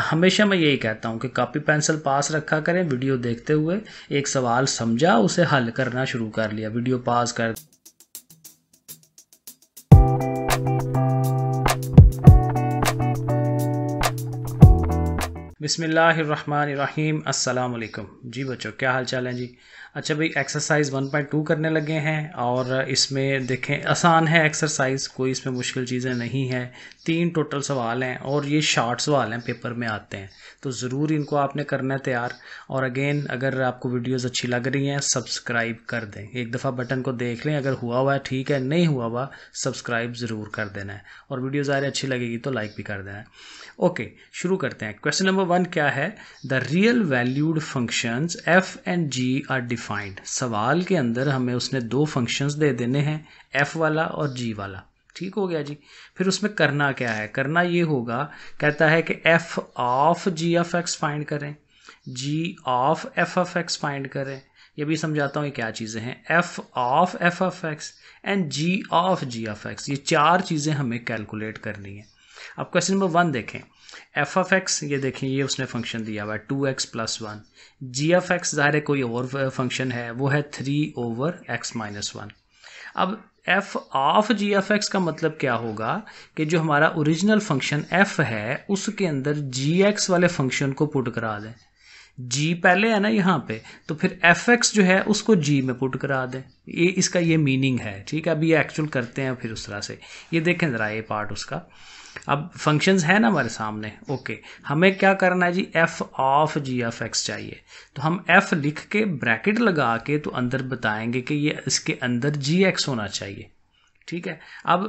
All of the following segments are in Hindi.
हमेशा मैं यही कहता हूँ कि कॉपी पेंसिल पास रखा करें वीडियो देखते हुए एक सवाल समझा उसे हल करना शुरू कर लिया वीडियो पास कर बिसमीम अल्लाम जी बच्चों क्या हाल चाल है जी अच्छा भाई एक्सरसाइज 1.2 करने लगे हैं और इसमें देखें आसान है एक्सरसाइज कोई इसमें मुश्किल चीज़ें नहीं है तीन टोटल सवाल हैं और ये शार्ट सवाल हैं पेपर में आते हैं तो ज़रूर इनको आपने करना है तैयार और अगेन अगर आपको वीडियोस अच्छी लग रही हैं सब्सक्राइब कर दें एक दफ़ा बटन को देख लें अगर हुआ हुआ है ठीक है नहीं हुआ हुआ सब्सक्राइब ज़रूर कर देना है और वीडियो ज्यादा अच्छी लगेगी तो लाइक भी कर देना है ओके शुरू करते हैं क्वेश्चन नंबर वन क्या है the real valued functions f and g are डि डिफाइंड सवाल के अंदर हमें उसने दो फंक्शंस दे देने हैं एफ वाला और जी वाला ठीक हो गया जी फिर उसमें करना क्या है करना ये होगा कहता है कि f of g f x फाइंड करें g of f f x फाइंड करें ये भी समझाता हूँ ये क्या चीज़ें हैं f of f f x and g of g f x ये चार चीज़ें हमें कैलकुलेट करनी है अब क्वेश्चन नंबर वन देखें एफ ऑफ एक्स ये देखें ये उसने फंक्शन दिया हुआ है two x plus one g f x ज़ाहिर है कोई और फंक्शन है वो है three over x minus one अब f of g f x का मतलब क्या होगा कि जो हमारा ओरिजिनल फंक्शन एफ है उसके अंदर जी एक्स वाले फंक्शन को पुट करा दें जी पहले है ना यहाँ पे तो फिर एफ एक्स जो है उसको जी में पुट करा दें ये इसका ये मीनिंग है ठीक है अभी ये एक्चुअल करते हैं फिर उस तरह से ये देखें ज़रा ये पार्ट उसका अब फंक्शंस है ना हमारे सामने ओके हमें क्या करना है g f of g f x चाहिए तो हम एफ लिख के ब्रैकेट लगा के तो अंदर बताएंगे कि ये इसके अंदर जी एक्स होना चाहिए ठीक है अब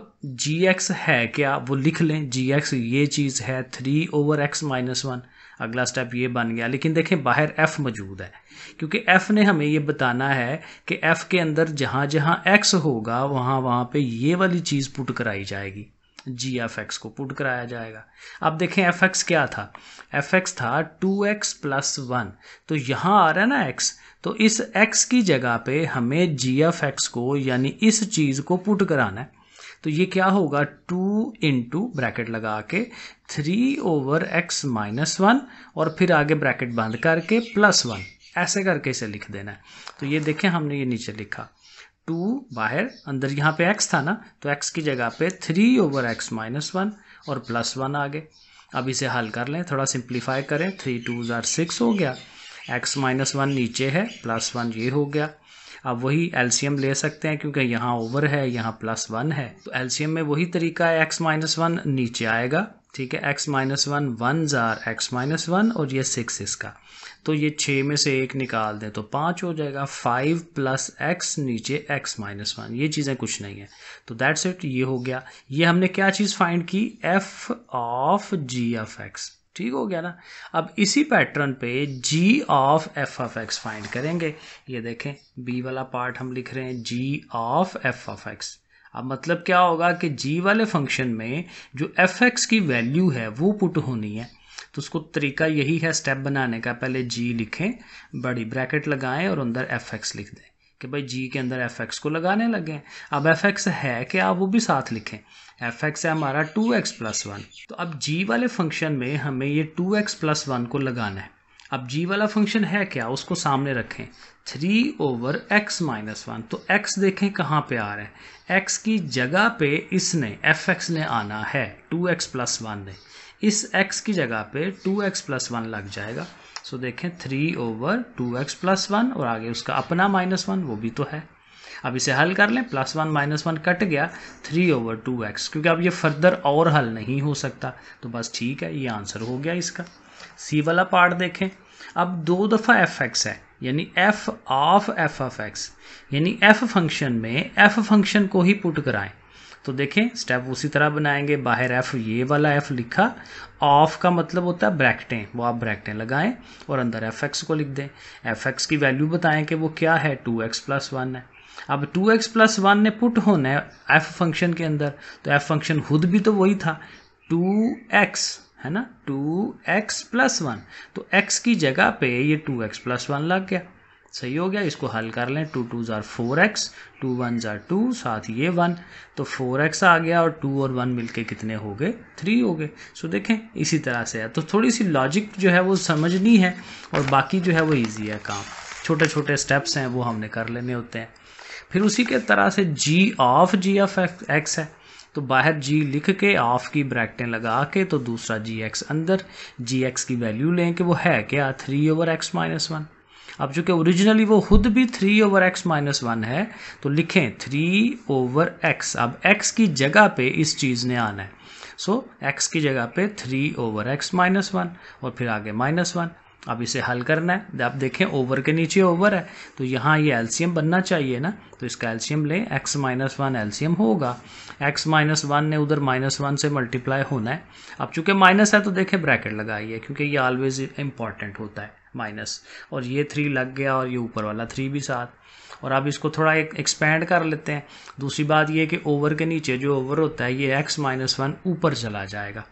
जी एक्स है क्या वो लिख लें जी एक्स ये चीज़ है three over x minus one अगला स्टेप ये बन गया लेकिन देखें बाहर एफ मौजूद है क्योंकि एफ ने हमें ये बताना है कि एफ के अंदर जहाँ जहाँ एक्स होगा वहाँ वहाँ पे ये वाली चीज़ पुट कराई जाएगी जी एफ एक्स को पुट कराया जाएगा अब देखें एफ एक्स क्या था एफ एक्स था टू एक्स प्लस वन तो यहाँ आ रहा है ना एक्स तो इस एक्स की जगह पे हमें जी एफ एक्स को यानी इस चीज़ को पुट कराना है तो ये क्या होगा टू इंटू ब्रैकेट लगा के three over x minus one और फिर आगे ब्रैकेट बंद करके प्लस वन ऐसे करके इसे लिख देना है तो ये देखें हमने ये नीचे लिखा टू बाहर अंदर यहाँ पे एक्स था ना तो एक्स की जगह पे three over x minus one और प्लस वन आ गए अब इसे हल कर लें थोड़ा सिंप्लीफाई करें थ्री टू ज़ार सिक्स हो गया एक्स माइनस वन नीचे है प्लस वन ये हो गया अब वही एलसीएम ले सकते हैं क्योंकि यहाँ ओवर है यहाँ प्लस वन है तो एलसीएम में वही तरीका है एक्स माइनस वन नीचे आएगा ठीक है एक्स माइनस वन वन ज़ार एक्स माइनस वन और ये सिक्स इसका तो ये छः में से एक निकाल दें तो पाँच हो जाएगा फाइव प्लस एक्स नीचे एक्स माइनस वन ये चीज़ें कुछ नहीं है तो दैट्स इट ये हो गया ये हमने क्या चीज़ फाइंड की f of g f x ठीक हो गया ना अब इसी पैटर्न पे g of f of x find करेंगे ये देखें बी वाला पार्ट हम लिख रहे हैं g of f of x अब मतलब क्या होगा कि जी वाले फंक्शन में जो एफ एक्स की वैल्यू है वो पुट होनी है तो उसको तरीका यही है स्टेप बनाने का पहले जी लिखें बड़ी ब्रैकेट लगाएं और अंदर एफ एक्स लिख दें कि भाई जी के अंदर एफ एक्स को लगाने लगें अब एफ एक्स है कि आप वो भी साथ लिखें एफ एक्स है हमारा टू एक्स प्लस वन तो अब जी वाले फंक्शन में हमें ये टू एक्स प्लस वन को लगाना है अब जी वाला फंक्शन है क्या उसको सामने रखें three over x minus one तो एक्स देखें कहाँ पे आ रहा है एक्स की जगह पे इसने एफ एक्स ने आना है टू एक्स प्लस वन ने इस x की जगह पे 2x एक्स प्लस वन लग जाएगा सो देखें three over two x plus one और आगे उसका अपना माइनस वन वो भी तो है अब इसे हल कर लें plus one minus one cut गया थ्री ओवर टू एक्स क्योंकि अब ये फर्दर और हल नहीं हो सकता तो बस ठीक है ये आंसर हो गया इसका सी वाला पार्ट देखें अब दो दफ़ा एफ एक्स है यानी f of f of x यानी एफ फंक्शन में एफ फंक्शन को ही पुट कराएं तो देखें स्टेप उसी तरह बनाएंगे बाहर एफ ये वाला एफ लिखा ऑफ का मतलब होता है ब्रैकेटें वो आप ब्रैकेटें लगाएं और अंदर एफ एक्स को लिख दें एफ एक्स की वैल्यू बताएं कि वो क्या है टू एक्स प्लस वन है अब टू एक्स प्लस वन ने पुट होना है एफ फंक्शन के अंदर तो एफ फंक्शन खुद भी तो वही था टू एक्स है ना टू एक्स प्लस वन तो एक्स की जगह पे ये टू एक्स प्लस वन लग गया सही हो गया इसको हल कर लें टू टू ज़ार फोर एक्स टू वन ज़ार टू साथ ये वन तो फोर एक्स आ गया और टू और वन मिलके कितने हो गए थ्री हो गए सो देखें इसी तरह से है तो थोड़ी सी लॉजिक जो है वो समझनी है और बाकी जो है वो ईजी है काम छोटे छोटे स्टेप्स हैं वो हमने कर लेने होते हैं फिर उसी के तरह से g of g of x है तो बाहर जी लिख के ऑफ की ब्रैकेटें लगा के तो दूसरा जी एक्स अंदर जी एक्स की वैल्यू लें कि वो है क्या three over x minus one अब चूँकि ओरिजिनली वो खुद भी three over x minus one है तो लिखें थ्री ओवर एक्स अब एक्स की जगह पे इस चीज़ ने आना है सो so, एक्स की जगह पे three over x minus one और फिर आगे माइनस वन अब इसे हल करना है आप देखें ओवर के नीचे ओवर है तो यहाँ ये एल्सीयम बनना चाहिए ना तो इसका एल्सीयम लें एक्स माइनस वन एल्सीयम होगा एक्स माइनस वन ने उधर माइनस वन से मल्टीप्लाई होना है अब चूंकि माइनस है तो देखें ब्रैकेट लगाइए क्योंकि ये ऑलवेज इम्पॉर्टेंट होता है माइनस और ये थ्री लग गया और ये ऊपर वाला थ्री भी साथ और अब इसको थोड़ा एक एक्सपेंड कर लेते हैं दूसरी बात ये कि ओवर के नीचे जो ओवर होता है ये एक्स माइनस वन ऊपर चला जाएगा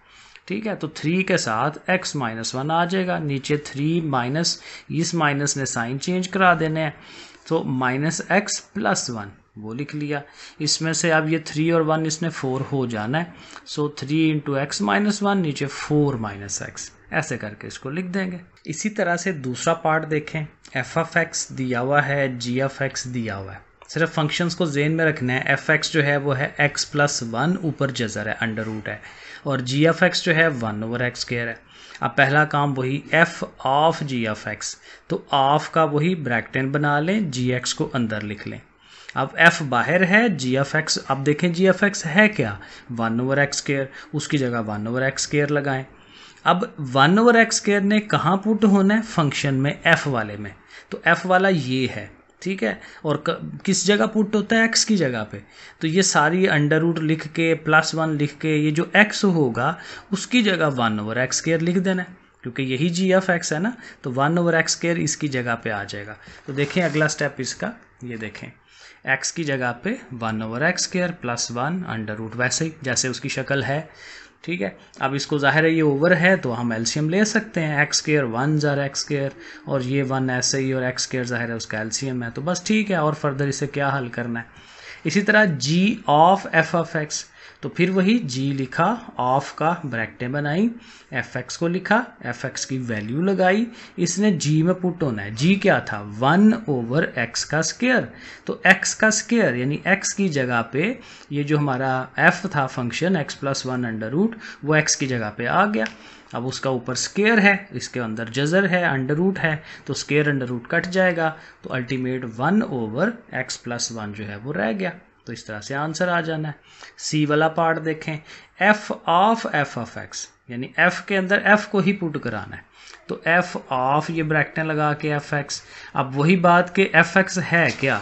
ठीक है तो थ्री के साथ एक्स माइनस वन आ जाएगा नीचे थ्री माइनस इस माइनस ने साइन चेंज करा देने हैं तो माइनस एक्स प्लस वन वो लिख लिया इसमें से अब ये थ्री और वन इसने फोर हो जाना है so three into x minus one नीचे फोर माइनस एक्स ऐसे करके इसको लिख देंगे इसी तरह से दूसरा पार्ट देखें एफ एफ एक्स दिया हुआ है जी एफ एक्स दिया हुआ है सिर्फ फंक्शंस को जेन में रखना है एफ एक्स जो है वो है एक्स प्लस वन ऊपर जजर है अंडर रूट है और जी एफ एक्स जो है वन ओवर एक्स केयर है अब पहला काम वही f of g f x तो ऑफ का वही ब्रैकटेन बना लें जी एक्स को अंदर लिख लें अब f बाहर है जी एफ एक्स अब देखें जी एफ एक्स है क्या वन ओवर एक्स केयर उसकी जगह वन ओवर एक्स केयर लगाएं अब वन ओवर एक्स स्केयर ने कहाँ पुट होना है फंक्शन में एफ वाले में तो एफ वाला ये है ठीक है और किस जगह पुट होता है एक्स की जगह पे तो ये सारी अंडर रूट लिख के प्लस वन लिख के ये जो एक्स होगा उसकी जगह वन ओवर एक्स स्केयर लिख देना है क्योंकि यही जी एफ एक्स है ना तो वन ओवर एक्स स्केयर इसकी जगह पे आ जाएगा तो देखें अगला स्टेप इसका ये देखें एक्स की जगह पे one over x square plus one under root वैसे ही जैसे उसकी शक्ल है ठीक है अब इसको ज़ाहिर है ये ओवर है तो हम एल्शियम ले सकते हैं एक्स केयर वन ज़ार एक्स केयर और ये वन ऐसे ही और एक्स केयर ज़ाहिर है उसका एल्शियम है तो बस ठीक है और फर्दर इसे क्या हल करना है इसी तरह g of f of x तो फिर वही जी लिखा ऑफ का ब्रैकेट बनाई एफ एक्स को लिखा एफ एक्स की वैल्यू लगाई इसने जी में पुट होना है जी क्या था वन ओवर एक्स का स्केयर तो एक्स का स्केयर यानी एक्स की जगह पे ये जो हमारा एफ था function x plus one under root वो एक्स की जगह पे आ गया अब उसका ऊपर स्केयर है इसके अंदर जजर है अंडर रूट है तो स्केयर अंडर रूट कट जाएगा तो ultimate one over x plus one जो है वो रह गया तो इस तरह से आंसर आ जाना है सी वाला पार्ट देखें f of f of x यानी एफ के अंदर एफ को ही पुट कराना है तो एफ ऑफ ये ब्रैकटें लगा के एफ एक्स अब वही बात कि एफ एक्स है क्या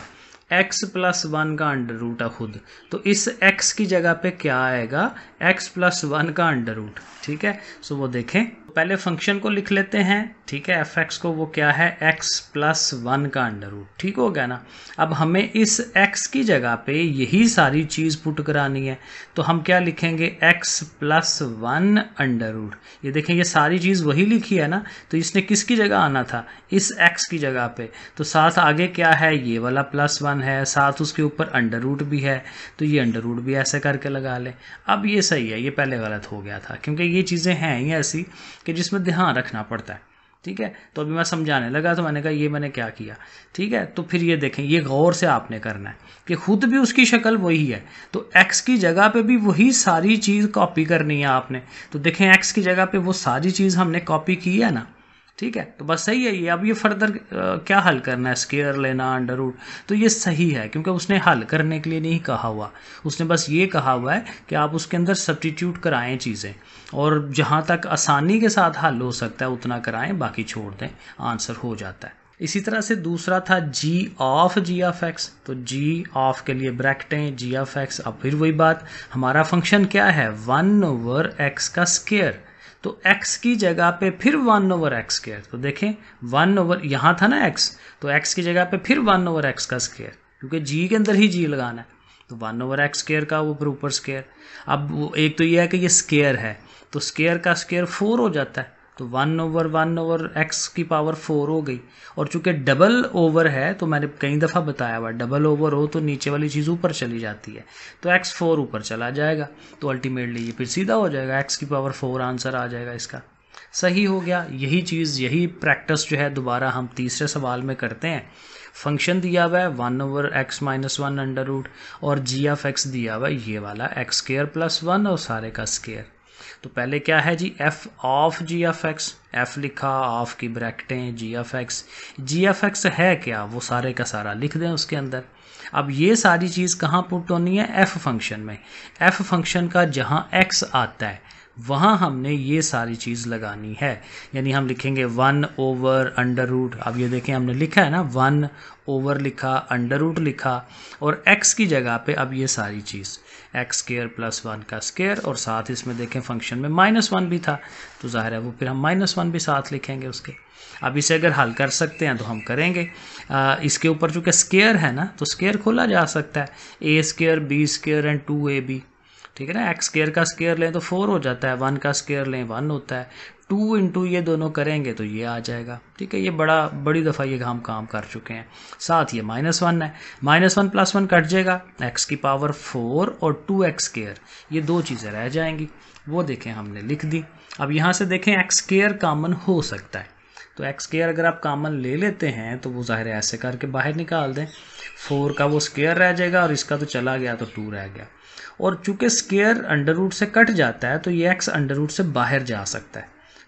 एक्स प्लस वन का अंडर रूट है खुद तो इस एक्स की जगह पे क्या आएगा एक्स प्लस वन का अंडर रूट ठीक है सो वो देखें पहले फंक्शन को लिख लेते हैं ठीक है एफ एक्स को वो क्या है एक्स प्लस वन का अंडर रूट ठीक हो गया ना अब हमें इस एक्स की जगह पे यही सारी चीज़ पुट करानी है तो हम क्या लिखेंगे x plus one under root ये देखें ये सारी चीज़ वही लिखी है ना तो इसने किसकी जगह आना था इस एक्स की जगह पे तो साथ आगे क्या है ये वाला प्लस वन है साथ उसके ऊपर अंडर रूट भी है तो ये अंडर रूट भी ऐसे करके लगा लें अब ये सही है ये पहले गलत तो हो गया था क्योंकि ये चीज़ें हैं ही ऐसी कि जिसमें ध्यान रखना पड़ता है ठीक है तो अभी मैं समझाने लगा तो मैंने कहा ये मैंने क्या किया ठीक है तो फिर ये देखें ये गौर से आपने करना है कि खुद भी उसकी शक्ल वही है तो एक्स की जगह पे भी वही सारी चीज़ कॉपी करनी है आपने तो देखें एक्स की जगह पे वो सारी चीज़ हमने कॉपी की है ना ठीक है तो बस सही है ये अब ये फर्दर क्या हल करना है स्केयर लेना अंडर उड तो ये सही है क्योंकि उसने हल करने के लिए नहीं कहा हुआ उसने बस ये कहा हुआ है कि आप उसके अंदर सब्टीट्यूट कराएं चीज़ें और जहाँ तक आसानी के साथ हल हो सकता है उतना कराएं बाकी छोड़ दें आंसर हो जाता है इसी तरह से दूसरा था g of g of x तो जी ऑफ के लिए ब्रैकटें जी ऑफ एक्स अब फिर वही बात हमारा फंक्शन क्या है वन ओवर एक्स का स्केयर तो x की जगह पे फिर वन ओवर एक्स स्केयर तो देखें वन ओवर यहाँ था ना x तो x की जगह पे फिर वन ओवर एक्स का स्केयर क्योंकि g के अंदर ही g लगाना है तो वन ओवर एक्स स्केयर का वो ऊपर स्केयर अब वो एक तो ये है कि ये स्केयर है तो स्केयर का स्केयर फोर हो जाता है तो one over one over x की पावर फोर हो गई और चूंकि डबल ओवर है तो मैंने कई दफ़ा बताया हुआ डबल ओवर हो तो नीचे वाली चीज़ ऊपर चली जाती है तो एक्स फोर ऊपर चला जाएगा तो अल्टीमेटली ये फिर सीधा हो जाएगा एक्स की पावर फोर आंसर आ जाएगा इसका सही हो गया यही चीज़ यही प्रैक्टिस जो है दोबारा हम तीसरे सवाल में करते हैं फंक्शन दिया हुआ है one over x minus one under root और जी एफ एक्स दिया हुआ है ये वाला एक्स स्केयर प्लस वन और सारे का स्केयर तो पहले क्या है g f of g f x f लिखा ऑफ की ब्रैकेटें g f x g f x है क्या वो सारे का सारा लिख दें उसके अंदर अब ये सारी चीज़ कहाँ पुट होनी है एफ फंक्शन में एफ फंक्शन का जहाँ एक्स आता है वहाँ हमने ये सारी चीज़ लगानी है यानी हम लिखेंगे वन ओवर अंडर रूट अब ये देखें हमने लिखा है ना वन ओवर लिखा अंडर रूट लिखा और एक्स की जगह पे अब ये सारी चीज़ एक्स स्केयर प्लस वन का स्केयर और साथ इसमें देखें फंक्शन में माइनस वन भी था तो ज़ाहिर है वो फिर हम माइनस वन भी साथ लिखेंगे उसके अब इसे अगर हल कर सकते हैं तो हम करेंगे आ, इसके ऊपर चूँकि स्केयर है ना तो स्केयर खोला जा सकता है a square b square and two a b ठीक है ना एक्स स्केयर का स्केयर लें तो फोर हो जाता है वन का स्केयर लें वन होता है टू इंटू ये दोनों करेंगे तो ये आ जाएगा ठीक है ये बड़ा बड़ी दफ़ा ये हम काम कर चुके हैं साथ ये माइनस वन है minus one plus one cut जाएगा एक्स की पावर फोर और टू एक्स स्केयर ये दो चीज़ें रह जाएंगी वो देखें हमने लिख दी अब यहाँ से देखें एक्स केयर कामन हो सकता है तो एक्स केयर अगर आप कामन ले लेते हैं तो वो ज़ाहिर ऐसे करके बाहर निकाल दें फोर का वो स्केयर रह जाएगा और इसका तो चला गया तो टू रह गया और चूंकि स्केयर अंडर रूट से कट जाता है तो ये एक्स अंडर रूट से बाहर जा सकता है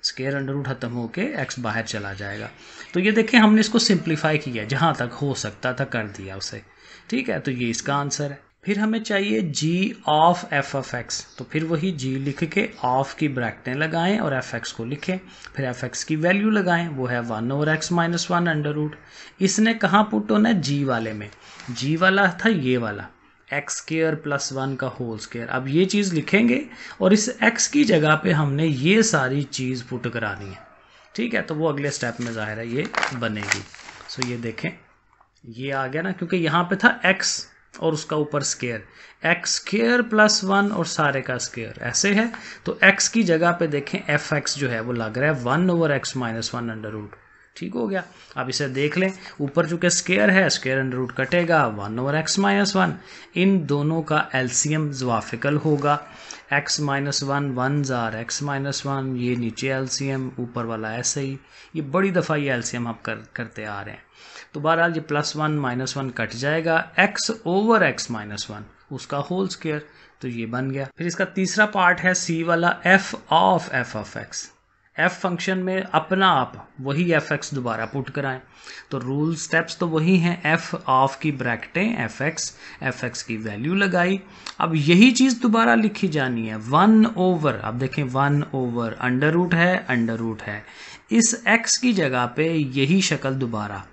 स्केयर अंडर रूट खत्म होके एक्स बाहर चला जाएगा तो ये देखें हमने इसको सिंप्लीफाई किया जहाँ तक हो सकता था कर दिया उसे ठीक है तो ये इसका आंसर है फिर हमें चाहिए g of f of x तो फिर वही जी लिख के ऑफ की ब्रैकटें लगाएं और एफ एक्स को लिखें फिर एफ एक्स की वैल्यू लगाएं वो है वन और x minus one under root इसने कहाँ पुट होना है जी वाले में जी वाला था ये वाला एक्स स्केयर प्लस वन का होल स्केयर अब ये चीज़ लिखेंगे और इस एक्स की जगह पे हमने ये सारी चीज़ पुट करानी है ठीक है तो वो अगले स्टेप में ज़ाहिर है ये बनेगी सो ये देखें ये आ गया ना क्योंकि यहाँ पे था एक्स और उसका ऊपर square x square plus one और सारे का स्केयर ऐसे है तो एक्स की जगह पे देखें एफ एक्स जो है वो लग रहा है one over x minus one under root ठीक हो गया आप इसे देख लें ऊपर चूंकि स्केयर है स्केयर अंडर रूट कटेगा one over x minus one इन दोनों का एल्सीम जवाफिकल होगा एक्स माइनस वन वन ज़ार एक्स माइनस वन ये नीचे एल्सीम ऊपर वाला ऐसे ही ये बड़ी दफ़ा ये एल्सीम आप कर करते आ रहे हैं तो बहरहाल ये plus one minus one cut जाएगा x over x minus one उसका होल स्केयर तो ये बन गया फिर इसका तीसरा पार्ट है सी वाला f of f of x f function में अपना आप वही एफ एक्स दोबारा पुट कराएं तो रूल स्टेप्स तो वही हैं एफ ऑफ की ब्रैकेटें एफ एक्स एफ एक्स की वैल्यू लगाई अब यही चीज़ दोबारा लिखी जानी है वन ओवर अब देखें वन ओवर अंडर रूट है अंडर रूट है इस एक्स की जगह पे यही शक्ल दोबारा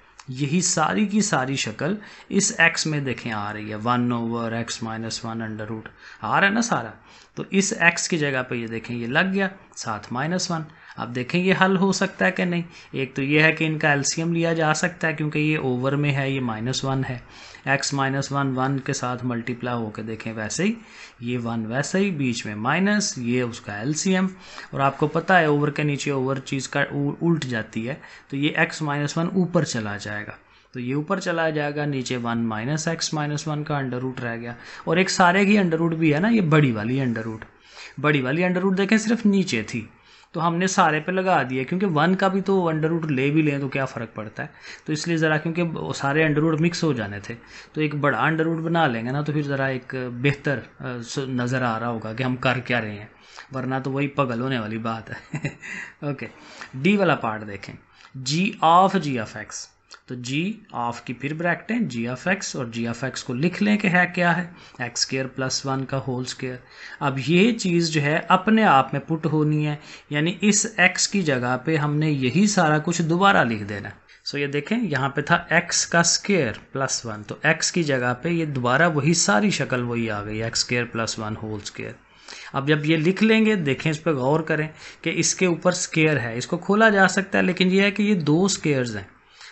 यही सारी की सारी शक्ल इस एक्स में देखें आ रही है one over x minus one under root आ रहा है ना सारा तो इस x की जगह पे ये देखें ये लग गया साथ माइनस वन अब देखें ये हल हो सकता है कि नहीं एक तो ये है कि इनका एल्सीयम लिया जा सकता है क्योंकि ये ओवर में है ये माइनस वन है x माइनस वन वन के साथ मल्टीप्लाई होकर देखें वैसे ही ये वन वैसे ही बीच में माइनस ये उसका एल्सीयम और आपको पता है ओवर के नीचे ओवर चीज़ का उल्ट जाती है तो ये x माइनस वन ऊपर चला जाएगा तो ये ऊपर चला जाएगा नीचे one minus x minus one का अंडर रूट रह गया और एक सारे की अंडर रूट भी है ना ये बड़ी वाली अंडर रूट बड़ी वाली अंडर रूट देखें सिर्फ नीचे थी तो हमने सारे पे लगा दिया क्योंकि वन का भी तो अंडर रूट ले भी लें तो क्या फ़र्क पड़ता है तो इसलिए ज़रा क्योंकि सारे अंडर रूट मिक्स हो जाने थे तो एक बड़ा अंडर रूट बना लेंगे ना तो फिर ज़रा एक बेहतर नज़र आ रहा होगा कि हम कर क्या रहे हैं वरना तो वही पगल होने वाली बात है ओके डी वाला पार्ट देखें g of g of x तो जी ऑफ की फिर ब्रैकेटें जी ऑफ एक्स और जी ऑफ एक्स को लिख लें कि है क्या है एक्स स्केयर प्लस वन का होल स्केयर अब ये चीज़ जो है अपने आप में पुट होनी है यानी इस एक्स की जगह पे हमने यही सारा कुछ दोबारा लिख देना सो ये देखें यहाँ पे था एक्स का स्केयर प्लस वन तो एक्स की जगह पे ये दोबारा वही सारी शक्ल वही आ गई x square plus one whole square अब जब ये लिख लेंगे देखें इस पर गौर करें कि इसके ऊपर स्केयर है इसको खोला जा सकता है लेकिन ये है कि ये दो स्केयर्स हैं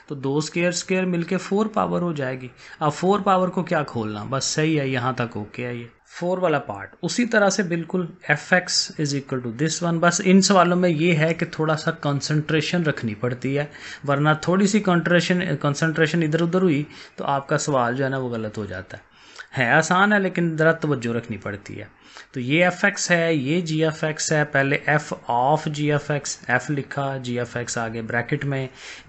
तो दो स्केयर स्केयर मिलके फोर पावर हो जाएगी अब फोर पावर को क्या खोलना बस सही है यहाँ तक ओके है ये फोर वाला पार्ट उसी तरह से बिल्कुल f x is equal to this one बस इन सवालों में ये है कि थोड़ा सा कंसंट्रेशन रखनी पड़ती है वरना थोड़ी सी कंट्रेशन कंसंट्रेशन इधर उधर हुई तो आपका सवाल जो है ना वो गलत हो जाता है है आसान है लेकिन ज़रा तवज्जो रखनी पड़ती है तो ये एफ एक्स है ये जी एफ एक्स है पहले f of g f x f लिखा जी एफ एक्स आगे ब्रैकेट में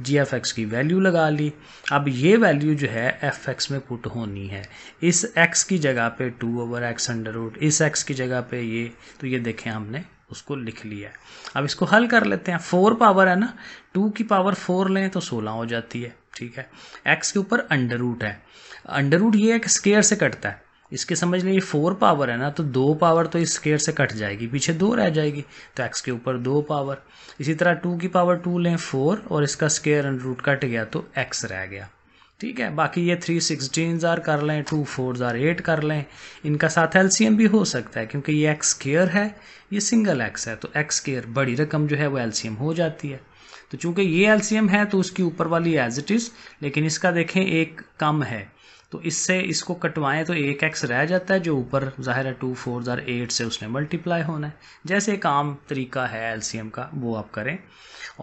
जी एफ एक्स की वैल्यू लगा ली अब ये वैल्यू जो है एफ एक्स में पुट होनी है इस एक्स की जगह पे two over x under root इस एक्स की जगह पे ये तो ये देखें हमने उसको लिख लिया है अब इसको हल कर लेते हैं फोर पावर है ना टू की पावर फोर लें तो सोलह हो जाती है ठीक है एक्स के ऊपर अंडर रूट है अंडर रूट ये है कि स्केयर से कटता है इसके समझ ये फोर पावर है ना तो दो पावर तो इस स्केयर से कट जाएगी पीछे दो रह जाएगी तो एक्स के ऊपर दो पावर इसी तरह टू की पावर टू लें फोर और इसका स्केयर अंडर रूट कट गया तो एक्स रह गया ठीक है बाकी ये थ्री सिक्सटीन ज़ार कर लें टू फोर ज़ार एट कर लें इनका साथ एलसीएम भी हो सकता है क्योंकि ये एक्स स्केयर है ये सिंगल एक्स है तो एक्स स्केयर बड़ी रकम जो है वो एलसीएम हो जाती है तो चूंकि ये एलसीएम है तो उसकी ऊपर वाली एज इट इज़ लेकिन इसका देखें एक कम है तो इससे इसको कटवाएं तो एक एक्स रह जाता है जो ऊपर ज़ाहिर है टू फोर ज़ार एट से उसने मल्टीप्लाई होना है जैसे एक आम तरीका है एलसीएम का वो आप करें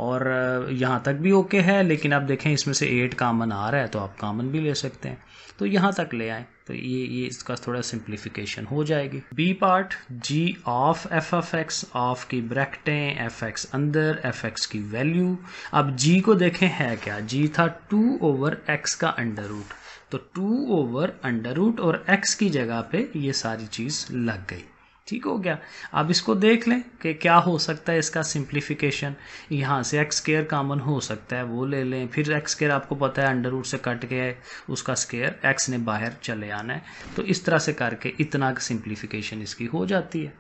और यहाँ तक भी ओके है लेकिन आप देखें इसमें से एट कामन आ रहा है तो आप कामन भी ले सकते हैं तो यहाँ तक ले आएँ तो ये ये इसका थोड़ा सिंप्लीफिकेशन हो जाएगी B part ji of f f x of की ब्रैकटें एफ एक्स अंदर एफ एक्स की वैल्यू अब जी को देखें है क्या जी था टू ओवर एक्स का अंडर रूट तो टू ओवर अंडर रूट और एक्स की जगह पे ये सारी चीज़ लग गई ठीक हो गया अब इसको देख लें कि क्या हो सकता है इसका सिंप्लीफिकेशन यहाँ से एक्स स्केयर कॉमन हो सकता है वो ले लें फिर एक्स स्केयर आपको पता है अंडर रूट से कट गया है उसका स्केयर एक्स ने बाहर चले आना है तो इस तरह से करके इतना सिंप्लीफिकेशन इसकी हो जाती है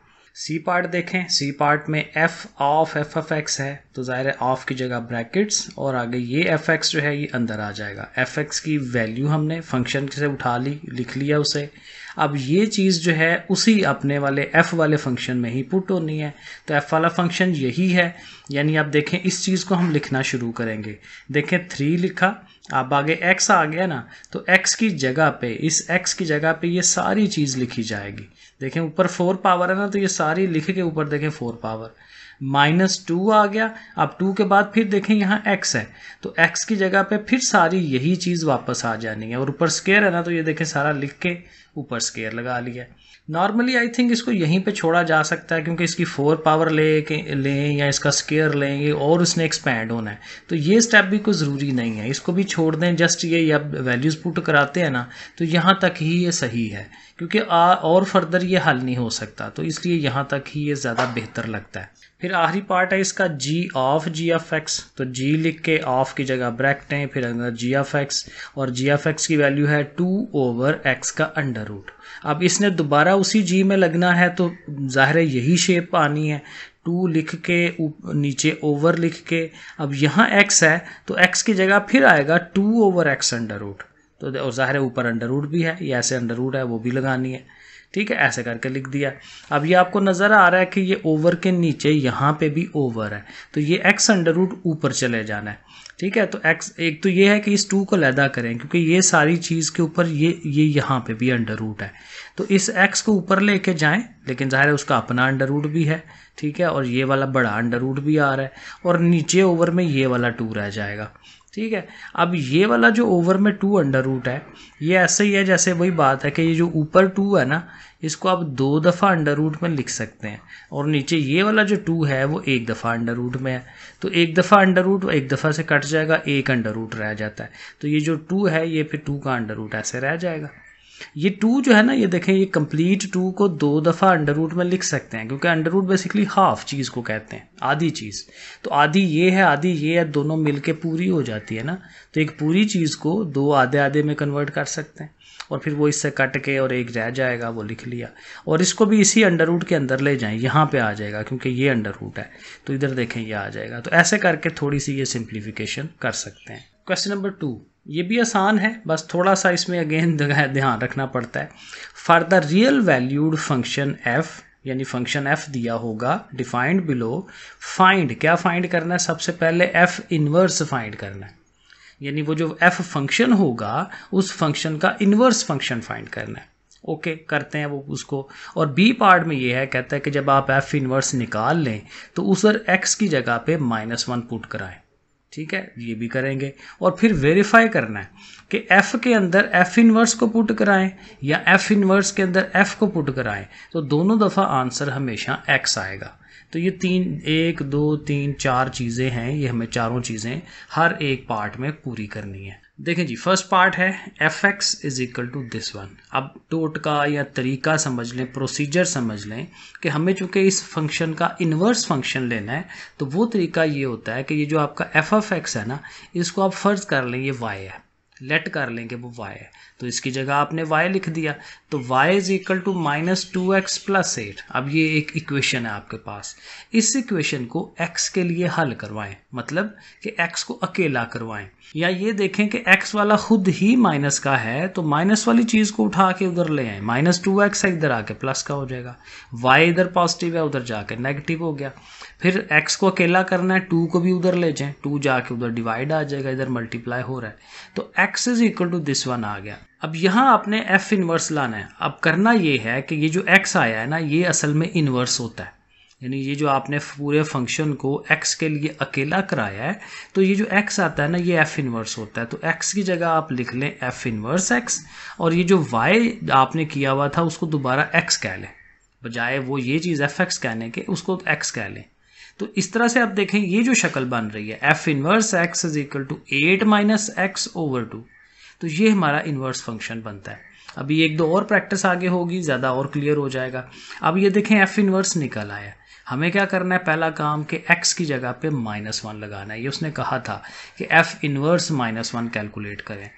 सी पार्ट देखें सी पार्ट में f of f f x है तो ज़ाहिर है ऑफ की जगह ब्रैकेट्स और आगे ये एफ एक्स जो है ये अंदर आ जाएगा एफ एक्स की वैल्यू हमने फंक्शन से उठा ली लिख लिया उसे अब ये चीज़ जो है उसी अपने वाले एफ़ वाले फंक्शन में ही पुट होनी है तो एफ़ वाला फंक्शन यही है यानी आप देखें इस चीज़ को हम लिखना शुरू करेंगे देखें थ्री लिखा अब आगे एक्स आ गया ना तो एक्स की जगह पे इस एक्स की जगह पे ये सारी चीज़ लिखी जाएगी देखें ऊपर फोर पावर है ना तो ये सारी लिख के ऊपर देखें फोर पावर माइनस टू आ गया अब टू के बाद फिर देखें यहाँ एक्स है तो एक्स की जगह पे फिर सारी यही चीज़ वापस आ जानी है और ऊपर स्केयर है ना तो ये देखें सारा लिख के ऊपर स्केयर लगा लिया नॉर्मली आई थिंक इसको यहीं पे छोड़ा जा सकता है क्योंकि इसकी फोर पावर ले के लें या इसका स्केयर लें ये और उसने एक्सपैंड होना है तो ये स्टेप भी कोई ज़रूरी नहीं है इसको भी छोड़ दें जस्ट ये या वैल्यूज़ पुट कराते हैं ना तो यहाँ तक ही ये सही है क्योंकि आ, और फर्दर ये हल नहीं हो सकता तो इसलिए यहाँ तक ही ये ज़्यादा बेहतर लगता है फिर आखिरी पार्ट है इसका g of g f x तो जी लिख के ऑफ की जगह ब्रैकेट हैं फिर अंदर जी एफ एक्स और जी एफ एक्स की वैल्यू है टू ओवर एक्स का अंडर रूट अब इसने दोबारा उसी जी में लगना है तो ज़ाहिर है यही शेप आनी है टू लिख के नीचे ओवर लिख के अब यहाँ एक्स है तो एक्स की जगह फिर आएगा two over x under root तो ज़ाहिर है ऊपर अंडर रूट भी है ये ऐसे अंडर रूट है वो भी लगानी है ठीक है ऐसे करके लिख दिया अब ये आपको नज़र आ रहा है कि ये ओवर के नीचे यहाँ पे भी ओवर है तो ये एक्स अंडर रूट ऊपर चले जाना है ठीक है तो एक्स एक तो ये है कि इस टू को लैदा करें क्योंकि ये सारी चीज़ के ऊपर ये ये यहाँ पे भी अंडर रूट है तो इस एक्स को ऊपर लेके जाएं लेकिन ज़ाहिर है उसका अपना अंडर रूट भी है ठीक है और ये वाला बड़ा अंडर रूट भी आ रहा है और नीचे ओवर में ये वाला टू रह जाएगा ठीक है अब ये वाला जो ओवर में टू अंडर रूट है ये ऐसे ही है जैसे वही बात है कि ये जो ऊपर टू है ना इसको आप दो दफ़ा अंडर रूट में लिख सकते हैं और नीचे ये वाला जो टू है वो एक दफ़ा अंडर रूट में है तो एक दफ़ा अंडर रूट एक दफ़ा से कट जाएगा एक अंडर रूट रह जाता है तो ये जो टू है ये फिर टू का अंडर रूट ऐसे रह जाएगा ये टू जो है ना ये देखें ये कंप्लीट टू को दो दफ़ा अंडर रूट में लिख सकते हैं क्योंकि अंडर रूट बेसिकली हाफ चीज़ को कहते हैं आधी चीज़ तो आधी ये है आधी ये है दोनों मिल के पूरी हो जाती है ना तो एक पूरी चीज़ को दो आधे आधे में कन्वर्ट कर सकते हैं और फिर वो इससे कट के और एक रह जाएगा वो लिख लिया और इसको भी इसी अंडर रूट के अंदर ले जाएं यहाँ पे आ जाएगा क्योंकि ये अंडर रूट है तो इधर देखें ये आ जाएगा तो ऐसे करके थोड़ी सी ये सिंप्लीफिकेशन कर सकते हैं क्वेश्चन नंबर टू ये भी आसान है बस थोड़ा सा इसमें अगेन ध्यान रखना पड़ता है for the real valued function f यानी फंक्शन एफ दिया होगा डिफाइंड बिलो फाइंड क्या फाइंड करना है सबसे पहले एफ इनवर्स फाइंड करना है यानी वो जो एफ फंक्शन होगा उस फंक्शन का इन्वर्स फंक्शन फाइंड करना है ओके okay, करते हैं वो उसको और बी पार्ट में ये है कहता है कि जब आप एफ इन्वर्स निकाल लें तो उस पर एक्स की जगह पे माइनस वन पुट कराएं ठीक है ये भी करेंगे और फिर वेरीफाई करना है कि एफ़ के अंदर एफ़ इन्वर्स को पुट कराएं या एफ़ इन्वर्स के अंदर एफ़ को पुट कराएं तो दोनों दफ़ा आंसर हमेशा एक्स आएगा तो ये तीन एक दो तीन चार चीज़ें हैं ये हमें चारों चीज़ें हर एक पार्ट में पूरी करनी है देखें जी फर्स्ट पार्ट है f x is equal to this one अब टोट का या तरीका समझ लें प्रोसीजर समझ लें कि हमें चूंकि इस फंक्शन का इन्वर्स फंक्शन लेना है तो वो तरीका ये होता है कि ये जो आपका एफ एफ एक्स है ना इसको आप फर्ज कर लें ये वाई है लेट कर लें कि वो वाई है तो इसकी जगह आपने वाई लिख दिया तो y is equal to minus two x plus eight अब ये एक इक्वेशन है आपके पास इस इक्वेशन को एक्स के लिए हल करवाएं मतलब कि एक्स को अकेला करवाएं या ये देखें कि एक्स वाला खुद ही माइनस का है तो माइनस वाली चीज़ को उठा के उधर ले आए माइनस टू एक्स है इधर आके प्लस का हो जाएगा वाई इधर पॉजिटिव है उधर जाके नेगेटिव हो गया फिर एक्स को अकेला करना है टू को भी उधर ले जाए टू जाके उधर डिवाइड आ जाएगा इधर मल्टीप्लाई हो रहा है तो x is equal to this one आ गया अब यहाँ आपने एफ इन्वर्स लाना है अब करना ये है कि ये जो एक्स आया है ना ये असल में इन्वर्स होता है यानी ये जो आपने पूरे फंक्शन को एक्स के लिए अकेला कराया है तो ये जो एक्स आता है ना ये एफ इन्वर्स होता है तो एक्स की जगह आप लिख लें एफ इन्वर्स एक्स और ये जो वाई आपने किया हुआ था उसको दोबारा एक्स कह लें बजाय वो ये चीज़ एफ एक्स कहने के उसको एक्स कह लें तो इस तरह से आप देखें ये जो शक्ल बन रही है f inverse x is equal to eight minus x over two तो ये हमारा इन्वर्स फंक्शन बनता है अभी एक दो और प्रैक्टिस आगे होगी ज़्यादा और क्लियर हो जाएगा अब ये देखें एफ इन्वर्स निकल आया हमें क्या करना है पहला काम कि x की जगह पे माइनस वन लगाना है ये उसने कहा था कि f inverse minus one calculate करें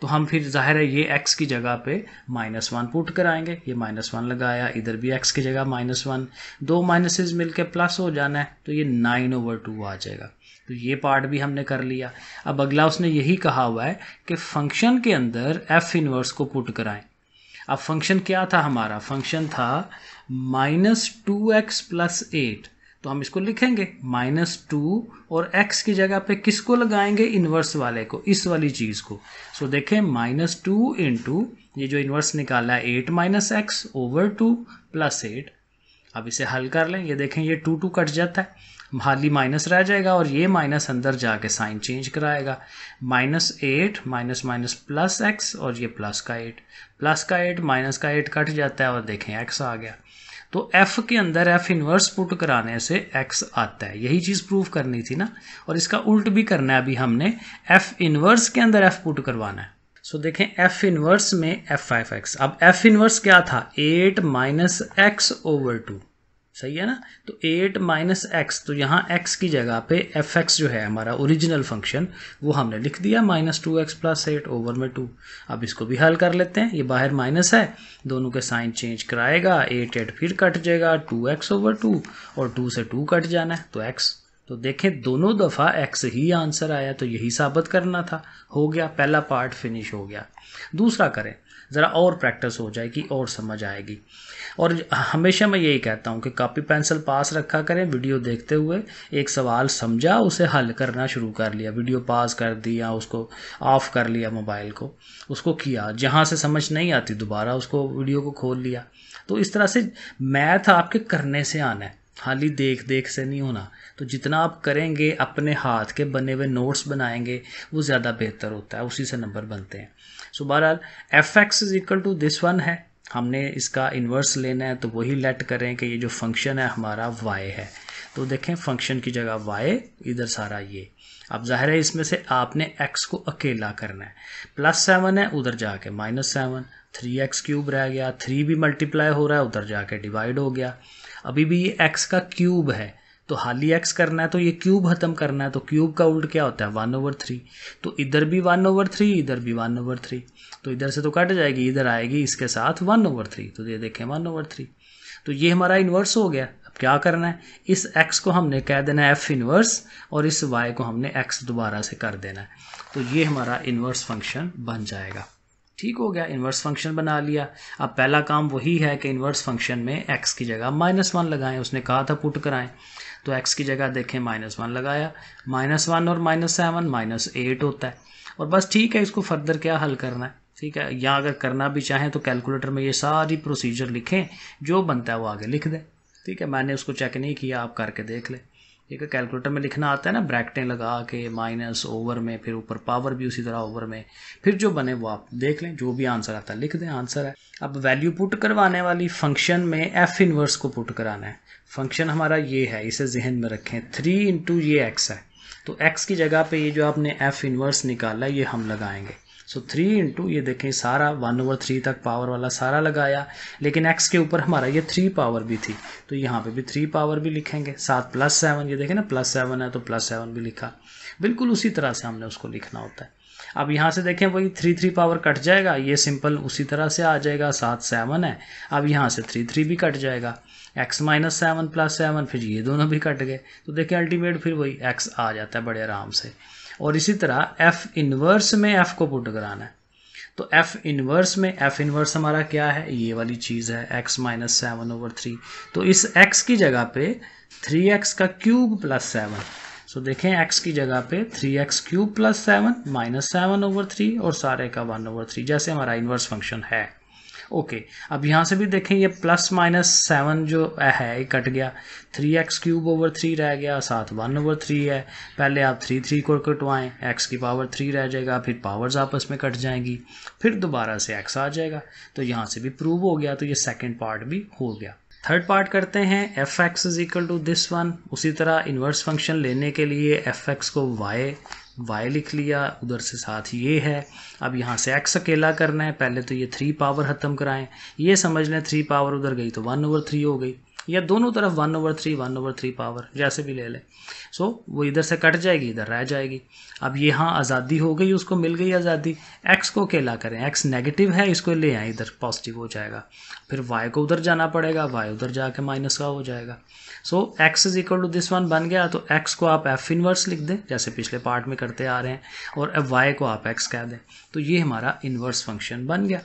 तो हम फिर जाहिर है ये x की जगह पे माइनस वन पुट कराएंगे ये माइनस वन लगाया इधर भी x की जगह माइनस वन दो माइनसेज मिलके प्लस हो जाना है तो ये नाइन ओवर टू आ जाएगा तो ये पार्ट भी हमने कर लिया अब अगला उसने यही कहा हुआ है कि फंक्शन के अंदर एफ इनवर्स को पुट कराएं अब फंक्शन क्या था हमारा फंक्शन था minus two x plus eight तो हम इसको लिखेंगे माइनस टू और एक्स की जगह पे किसको लगाएंगे इनवर्स वाले को इस वाली चीज़ को सो देखें माइनस टू इंटू ये जो इनवर्स निकाला है eight minus x over two plus eight अब इसे हल कर लें ये देखें ये टू टू कट जाता है भाली माइनस रह जाएगा और ये माइनस अंदर जाके साइन चेंज कराएगा minus eight minus minus plus x और ये प्लस का एट प्लस का एट माइनस का एट कट जाता है और देखें एक्स आ गया तो एफ के अंदर एफ इन्वर्स पुट कराने से एक्स आता है यही चीज़ प्रूव करनी थी ना और इसका उल्ट भी करना है अभी हमने एफ इन्वर्स के अंदर एफ पुट करवाना है सो so, देखें एफ इन्वर्स में एफ फाइव एक्स अब एफ इन्वर्स क्या था eight minus x over two सही है ना तो एट माइनस एक्स तो यहाँ एक्स की जगह पे एफ एक्स जो है हमारा ओरिजिनल फंक्शन वो हमने लिख दिया minus two x plus eight over में टू अब इसको भी हल कर लेते हैं ये बाहर माइनस है दोनों के साइन चेंज कराएगा एट एट फिर कट जाएगा टू एक्स ओवर टू और टू से टू कट जाना है तो एक्स तो देखें दोनों दफ़ा एक्स ही आंसर आया तो यही साबित करना था हो गया पहला पार्ट फिनिश हो गया दूसरा करें ज़रा और प्रैक्टिस हो जाएगी और समझ आएगी और हमेशा मैं यही कहता हूँ कि कापी पेंसिल पास रखा करें वीडियो देखते हुए एक सवाल समझा उसे हल करना शुरू कर लिया वीडियो पास कर दिया उसको ऑफ़ कर लिया मोबाइल को उसको किया जहाँ से समझ नहीं आती दोबारा उसको वीडियो को खोल लिया तो इस तरह से मैथ आपके करने से आना है खाली देख देख से नहीं होना तो जितना आप करेंगे अपने हाथ के बने हुए नोट्स बनाएंगे वो ज़्यादा बेहतर होता है उसी से नंबर बनते हैं सो बहरहाल f x is equal to this one है हमने इसका इन्वर्स लेना है तो वही लेट करें कि ये जो फंक्शन है हमारा वाई है तो देखें फंक्शन की जगह वाई इधर सारा ये अब जाहिर है इसमें से आपने एक्स को अकेला करना है प्लस सेवन है उधर जाके minus seven three x cube रह गया थ्री भी मल्टीप्लाई हो रहा है उधर जाके डिवाइड हो गया अभी भी ये एक्स का क्यूब है तो हाल ही एक्स करना है तो ये क्यूब ख़त्म करना है तो क्यूब का उल्ट क्या होता है वन ओवर थ्री तो इधर भी वन ओवर थ्री इधर भी वन ओवर थ्री तो इधर से तो कट जाएगी इधर आएगी इसके साथ वन ओवर थ्री तो ये देखें वन ओवर थ्री तो ये हमारा इन्वर्स हो गया अब क्या करना है इस एक्स को हमने कह देना है एफ इन्वर्स और इस वाई को हमने एक्स दोबारा से कर देना है तो ये हमारा इन्वर्स फंक्शन बन जाएगा ठीक हो गया इन्वर्स फंक्शन बना लिया अब पहला काम वही है कि इन्वर्स फंक्शन में एक्स की जगह माइनस वन लगाएं उसने कहा था पुट कराएं तो एक्स की जगह देखें माइनस वन लगाया माइनस वन और माइनस सेवन माइनस एट होता है और बस ठीक है इसको फर्दर क्या हल करना है ठीक है या अगर करना भी चाहें तो कैलकुलेटर में ये सारी प्रोसीजर लिखें जो बनता है वो आगे लिख दें ठीक है मैंने उसको चेक नहीं किया आप करके देख लें ठीक है कैलकुलेटर में लिखना आता है ना ब्रैकटें लगा के माइनस ओवर में फिर ऊपर पावर भी उसी तरह ओवर में फिर जो बने वो आप देख लें जो भी आंसर आता है लिख दें आंसर है अब वैल्यू पुट करवाने वाली फंक्शन में एफ इनवर्स को पुट कराना है फंक्शन हमारा ये है इसे जहन में रखें थ्री इंटू ये एक्स है तो एक्स की जगह पर ये जो आपने एफ इनवर्स निकाला ये हम लगाएंगे सो थ्री इंटू ये देखें सारा वन ओवर थ्री तक पावर वाला सारा लगाया लेकिन एक्स के ऊपर हमारा ये थ्री पावर भी थी तो यहाँ पे भी थ्री पावर भी लिखेंगे सात प्लस सेवन ये देखें ना प्लस सेवन है तो प्लस सेवन भी लिखा बिल्कुल उसी तरह से हमने उसको लिखना होता है अब यहाँ से देखें वही थ्री थ्री पावर कट जाएगा ये सिंपल उसी तरह से आ जाएगा सात सेवन है अब यहाँ से थ्री थ्री भी कट जाएगा x minus seven plus seven फिर ये दोनों भी कट गए तो देखें अल्टीमेट फिर वही एक्स आ जाता है बड़े आराम से और इसी तरह एफ इनवर्स में एफ को पुट कराना है तो एफ इनवर्स में एफ इनवर्स हमारा क्या है ये वाली चीज़ है x minus seven over three तो इस एक्स की जगह पे थ्री एक्स का क्यूब प्लस सेवन सो देखें एक्स की जगह पे three x cube plus seven minus seven over three और सारे का वन ओवर थ्री जैसे हमारा इनवर्स फंक्शन है ओके अब यहाँ से भी देखें ये प्लस माइनस सेवन जो है ये कट गया three x cube over three रह गया साथ वन ओवर थ्री है पहले आप थ्री थ्री को कटवाएं एक्स की पावर थ्री रह जाएगा फिर पावर्स आपस में कट जाएंगी फिर दोबारा से एक्स आ जाएगा तो यहाँ से भी प्रूव हो गया तो ये सेकेंड पार्ट भी हो गया थर्ड पार्ट करते हैं f x is equal to this one उसी तरह इन्वर्स फंक्शन लेने के लिए एफ एक्स को वाई वाई लिख लिया उधर से साथ ये है अब यहाँ से एक्स अकेला करना है पहले तो ये थ्री पावर ख़त्म कराएं ये समझ लें थ्री पावर उधर गई तो वन ओवर थ्री हो गई या दोनों तरफ one over three one over three power जैसे भी ले लें सो so, वो इधर से कट जाएगी इधर रह जाएगी अब यहाँ आज़ादी हो गई उसको मिल गई आज़ादी एक्स को अकेला करें एक्स नेगेटिव है इसको ले आए इधर पॉजिटिव हो जाएगा फिर वाई को उधर जाना पड़ेगा वाई उधर जाके माइनस का हो जाएगा so x is equal to this one बन गया तो एक्स को आप एफ इनवर्स लिख दें जैसे पिछले पार्ट में करते आ रहे हैं और वाई को आप एक्स कह दें तो ये हमारा इनवर्स फंक्शन बन गया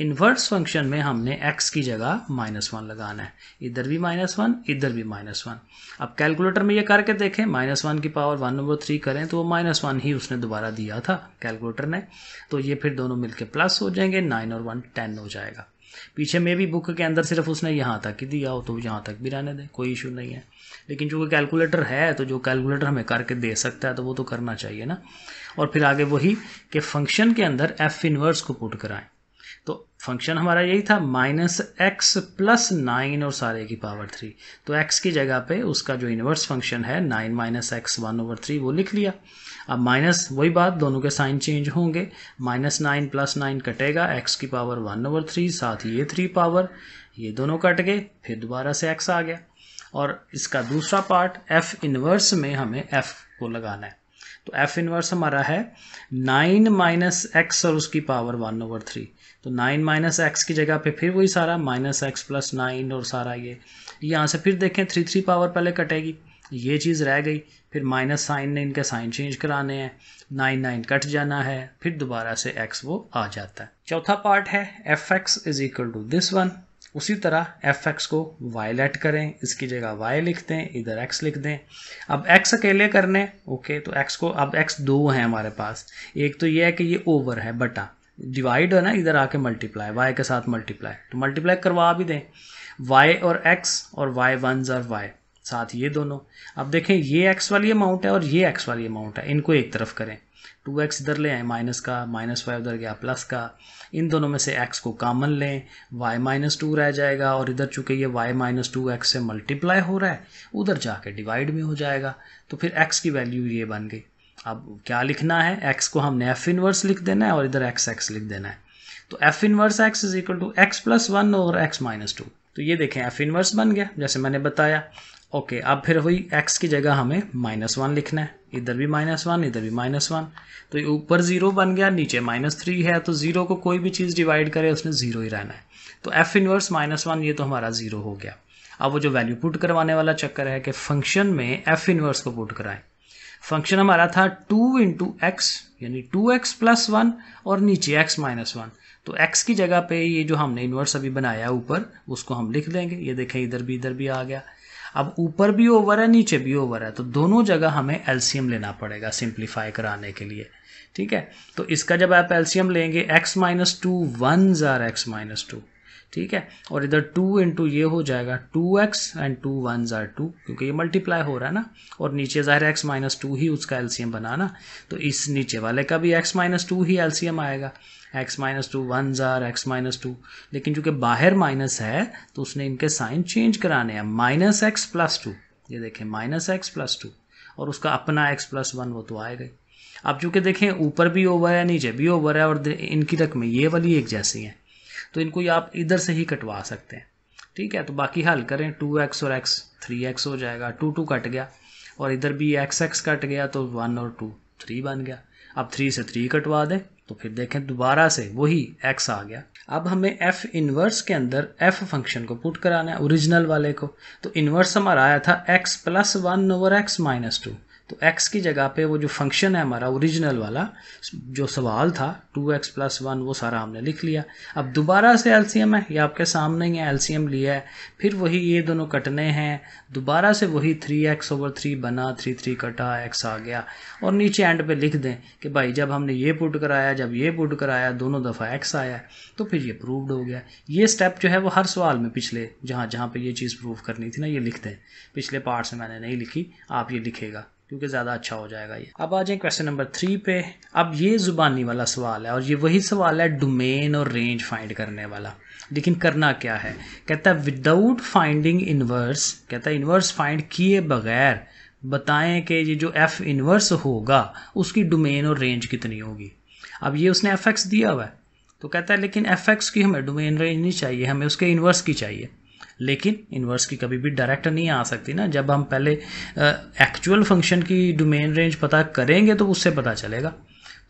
इन्वर्स फंक्शन में हमने एक्स की जगह माइनस वन लगाना है इधर भी माइनस वन इधर भी माइनस वन अब कैलकुलेटर में ये करके देखें माइनस वन की पावर वन ओवर थ्री करें तो वो माइनस वन ही उसने दोबारा दिया था कैलकुलेटर ने तो ये फिर दोनों मिलके प्लस हो जाएंगे नाइन और वन टेन हो जाएगा पीछे में भी बुक के अंदर सिर्फ उसने यहाँ तक ही दिया हो तो यहाँ तक भी रहने दें कोई इशू नहीं है लेकिन चूँकि कैलकुलेटर है तो जो कैलकुलेटर हमें करके दे सकता है तो वो तो करना चाहिए ना और फिर आगे वही कि फंक्शन के अंदर एफ इनवर्स को पुट कराएं तो फंक्शन हमारा यही था माइनस एक्स प्लस नाइन और सारे की पावर थ्री तो एक्स की जगह पे उसका जो इन्वर्स फंक्शन है nine minus x one over three वो लिख लिया अब माइनस वही बात दोनों के साइन चेंज होंगे माइनस नाइन प्लस नाइन कटेगा एक्स की पावर वन ओवर थ्री साथ ही ये थ्री पावर ये दोनों कट गए फिर दोबारा से एक्स आ गया और इसका दूसरा पार्ट एफ इन्वर्स में हमें एफ को लगाना है तो एफ इन्वर्स हमारा है नाइन माइनस एक्स और उसकी पावर वन ओवर थ्री तो नाइन माइनस एक्स की जगह पे फिर वही सारा माइनस एक्स प्लस नाइन और सारा ये यहाँ से फिर देखें थ्री थ्री पावर पहले कटेगी ये चीज़ रह गई फिर माइनस साइन ने इनका साइन चेंज कराने हैं नाइन नाइन कट जाना है फिर दोबारा से एक्स वो आ जाता है चौथा पार्ट है f x is equal to this one उसी तरह एफ एक्स को वाई लेट करें इसकी जगह वाई लिख दें इधर एक्स लिख दें अब एक्स अकेले करने ओके तो एक्स को अब एक्स दो है हमारे पास एक तो ये है कि ये ओवर है बटा डिवाइड है ना इधर आके मल्टीप्लाई वाई के साथ मल्टीप्लाई तो मल्टीप्लाई करवा भी दें वाई और एक्स और वाई वन और वाई साथ ये दोनों अब देखें ये एक्स वाली अमाउंट है और ये एक्स वाली अमाउंट है इनको एक तरफ करें टू एक्स इधर ले आए माइनस का माइनस वाई उधर गया प्लस का इन दोनों में से एक्स को कामन लें वाई माइनस टू रह जाएगा और इधर चूंकि ये वाई माइनस टू एक्स से मल्टीप्लाई हो रहा है उधर जाके डिवाइड में हो जाएगा तो फिर एक्स की वैल्यू ये बन गई अब क्या लिखना है एक्स को हमने एफ इनवर्स लिख देना है और इधर एक्स एक्स लिख देना है तो f inverse x is equal to x plus one और एक्स माइनस टू तो ये देखें एफ इनवर्स बन गया जैसे मैंने बताया ओके अब फिर वही एक्स की जगह हमें माइनस वन लिखना है इधर भी माइनस वन इधर भी माइनस वन तो ये ऊपर ज़ीरो बन गया नीचे माइनस थ्री है तो ज़ीरो को कोई भी चीज़ डिवाइड करे उसने ज़ीरो ही रहना है तो एफ इनवर्स माइनस वन ये तो हमारा ज़ीरो हो गया अब वो जो वैल्यू पुट करवाने वाला चक्कर है कि फंक्शन में एफ इनवर्स को पुट कराएं फंक्शन हमारा था टू इंटू एक्स यानी टू एक्स प्लस वन और नीचे एक्स माइनस वन तो एक्स की जगह पे ये जो हमने इन्वर्स अभी बनाया ऊपर उसको हम लिख देंगे ये देखें इधर भी इधर भी आ गया अब ऊपर भी ओवर है नीचे भी ओवर है तो दोनों जगह हमें एलसीएम लेना पड़ेगा सिंप्लीफाई कराने के लिए ठीक है तो इसका जब आप एलसीएम लेंगे एक्स माइनस टू वन ज़ार एक्स माइनस टू ठीक है और इधर टू इंटू ये हो जाएगा two x and two one ज़ार टू क्योंकि ये मल्टीप्लाई हो रहा है ना और नीचे ज़ाहिर एक्स माइनस टू ही उसका एलसीएम बनाना तो इस नीचे वाले का भी एक्स माइनस टू ही एलसीएम आएगा एक्स माइनस टू वन ज़ार एक्स माइनस टू लेकिन चूंकि बाहर माइनस है तो उसने इनके साइन चेंज कराने हैं माइनस एक्स प्लस टू ये देखें माइनस एक्स प्लस टू और उसका अपना एक्स प्लस वन वो तो आएगा अब चूंकि देखें ऊपर भी ओवर है नीचे भी ओवर है और इनकी रकमें ये वाली एक जैसी है तो इनको आप इधर से ही कटवा सकते हैं ठीक है तो बाकी हल करें टू एक्स और एक्स थ्री एक्स हो जाएगा टू टू कट गया और इधर भी एक्स एक्स कट गया तो वन और टू थ्री बन गया अब थ्री से थ्री कटवा दें तो फिर देखें दोबारा से वही एक्स आ गया अब हमें एफ इन्वर्स के अंदर एफ फंक्शन को पुट कराना है ओरिजिनल वाले को तो इन्वर्स हमारा आया था x plus one over x minus two तो x की जगह पे वो जो फंक्शन है हमारा ओरिजिनल वाला जो सवाल था टू एक्स प्लस वन वो सारा हमने लिख लिया अब दोबारा से एलसीएम है ये आपके सामने ही है एलसीएम लिया है फिर वही ये दोनों कटने हैं दोबारा से वही थ्री एक्स ओवर थ्री बना थ्री थ्री कटा एक्स आ गया और नीचे एंड पे लिख दें कि भाई जब हमने ये पुट कराया जब ये पुट कराया दोनों दफ़ा एक्स आया तो फिर ये प्रूवड हो गया ये स्टेप जो है वो हर सवाल में पिछले जहाँ जहाँ पर ये चीज़ प्रूव करनी थी ना ये लिख दें पिछले पार्ट से मैंने नहीं लिखी आप ये लिखेगा क्योंकि ज़्यादा अच्छा हो जाएगा ये अब आ जाए क्वेश्चन नंबर थ्री पे अब ये ज़ुबानी वाला सवाल है और ये वही सवाल है डोमेन और रेंज फाइंड करने वाला लेकिन करना क्या है कहता है विदाउट फाइंडिंग इन्वर्स कहता है इन्वर्स फाइंड किए बगैर बताएं कि ये जो एफ़ इन्वर्स होगा उसकी डोमेन और रेंज कितनी होगी अब ये उसने एफ दिया हुआ है तो कहता है लेकिन एफ की हमें डोमेन रेंज नहीं चाहिए हमें उसके इन्वर्स की चाहिए लेकिन इन्वर्स की कभी भी डायरेक्ट नहीं आ सकती ना जब हम पहले एक्चुअल फंक्शन की डोमेन रेंज पता करेंगे तो उससे पता चलेगा